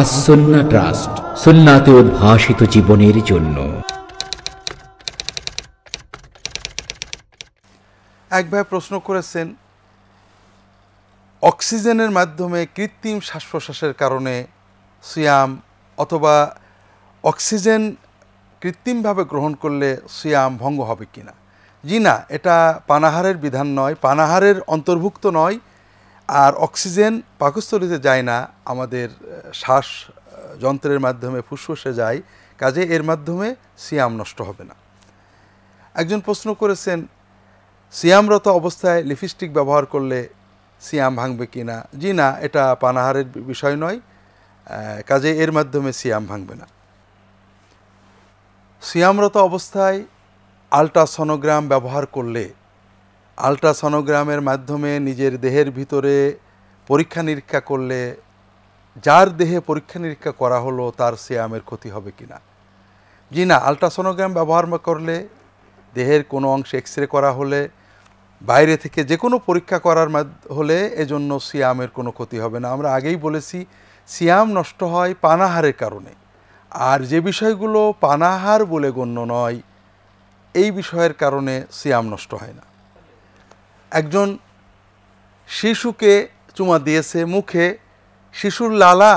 আসন্না trust সুন্নাতে উদ্ভাসিত জীবনের জন্য এক ভাই প্রশ্ন করেছেন অক্সিজেনের মাধ্যমে কৃত্রিম শ্বাস প্রশ্বাসের কারণে সিয়াম অথবা অক্সিজেন কৃত্রিমভাবে গ্রহণ করলে সিয়াম ভঙ্গ হবে কিনা জি না এটা পানাহারের বিধান নয় পানাহারের অন্তর্ভুক্ত নয় আর অক্সিজেন পাকস্থলিতে যায় না আমাদের শ্বাস যন্ত্রের মাধ্যমে ফুসফুসে যায় কাজে এর মাধ্যমে সিয়াম নষ্ট হবে না একজন প্রশ্ন করেছেন সিয়ামরত অবস্থায় লিপস্টিক ব্যবহার করলে সিয়াম ভাঙবে কি না জি না এটা পানাহারের বিষয় নয় কাজে এর মাধ্যমে সিয়াম ভাঙবে না সিয়ামরত অবস্থায় আলট্রাসনোগ্রাম ব্যবহার করলে আলট্রাসনোগ্রামের মাধ্যমে নিজের দেহের ভিতরে পরীক্ষা নিরীক্ষা করলে যার দেহে পরীক্ষা নিরীক্ষা করা হলো তার সিয়ামের ক্ষতি হবে কি না জি না আলট্রাসনোগ্রাম ব্যবহার করলে দেহের কোনো অংশে এক্স রে করা হলে বাইরে থেকে যে কোনো পরীক্ষা করার হলে এজন্য সিয়ামের কোনো ক্ষতি হবে না আমরা আগেই বলেছি সিয়াম নষ্ট হয় পানাহারের কারণে আর যে বিষয়গুলো পানাহার বলে গণ্য নয় এই বিষয়ের কারণে সিয়াম নষ্ট হয় না একজন শিশুকে চুমা দিয়েছে মুখে শিশুর লালা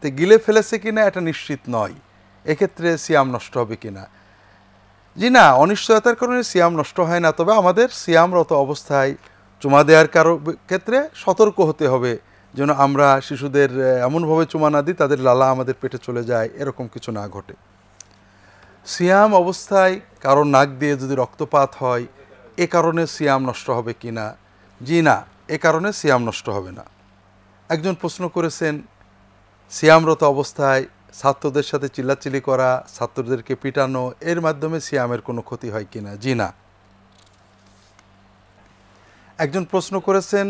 তে গিলে ফেলেছে কিনা এটা নিশ্চিত নয় এক্ষেত্রে সিয়াম নষ্ট হবে কিনা জি না অনিশ্চয়তার কারণে সিয়াম নষ্ট হয় না তবে আমাদের সিয়ামরত অবস্থায় চুমা দেওয়ার কারো ক্ষেত্রে সতর্ক হতে হবে যেন আমরা শিশুদের এমনভাবে চুমা না দিই তাদের লালা আমাদের পেটে চলে যায় এরকম কিছু না ঘটে সিয়াম অবস্থায় কারো নাক দিয়ে যদি রক্তপাত হয় এ কারণে সিয়াম নষ্ট হবে কি না জি না এ কারণে সিয়াম নষ্ট হবে না একজন প্রশ্ন করেছেন সিয়ামরত অবস্থায় ছাত্রদের সাথে চিল্লাচিলি করা ছাত্রদেরকে পিটানো এর মাধ্যমে সিয়ামের কোনো ক্ষতি হয় কি না জি না একজন প্রশ্ন করেছেন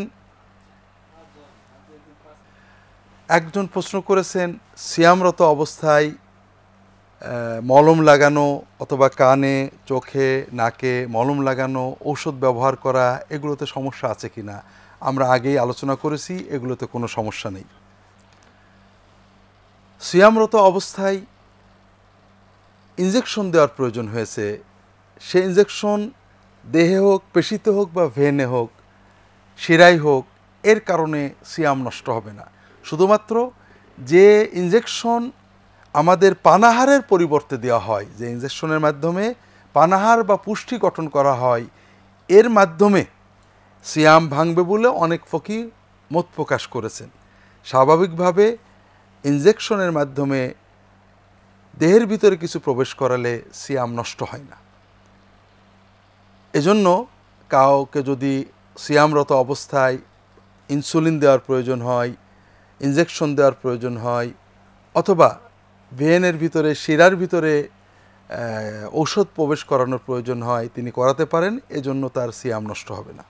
একজন প্রশ্ন করেছেন সিয়ামরত অবস্থায় মলম লাগানো অথবা কানে চোখে নাকে মলম লাগানো ঔষধ ব্যবহার করা এগুলোতে সমস্যা আছে কি না আমরা আগেই আলোচনা করেছি এগুলোতে কোনো সমস্যা নেই সিয়ামরত অবস্থায় ইঞ্জেকশন দেওয়ার প্রয়োজন হয়েছে সে ইঞ্জেকশন দেহে হোক পেশিতে হোক বা ভেনে হোক শিরাই হোক এর কারণে সিয়াম নষ্ট হবে না শুধুমাত্র যে ইঞ্জেকশন আমাদের পানাহারের পরিবর্তে দেওয়া হয় যে ইঞ্জেকশনের মাধ্যমে পানাহার বা পুষ্টি গঠন করা হয় এর মাধ্যমে সিয়াম ভাঙবে বলে অনেক ফকি মত প্রকাশ করেছেন স্বাভাবিকভাবে ইঞ্জেকশনের মাধ্যমে দেহের ভিতরে কিছু প্রবেশ করালে সিয়াম নষ্ট হয় না এজন্য কাউকে যদি সিয়ামরত অবস্থায় ইনসুলিন দেওয়ার প্রয়োজন হয় ইঞ্জেকশন দেওয়ার প্রয়োজন হয় অথবা ভেনের ভিতরে শিরার ভিতরে ঔষধ প্রবেশ করানোর প্রয়োজন হয় তিনি করাতে পারেন এজন্য তার সিয়াম নষ্ট হবে না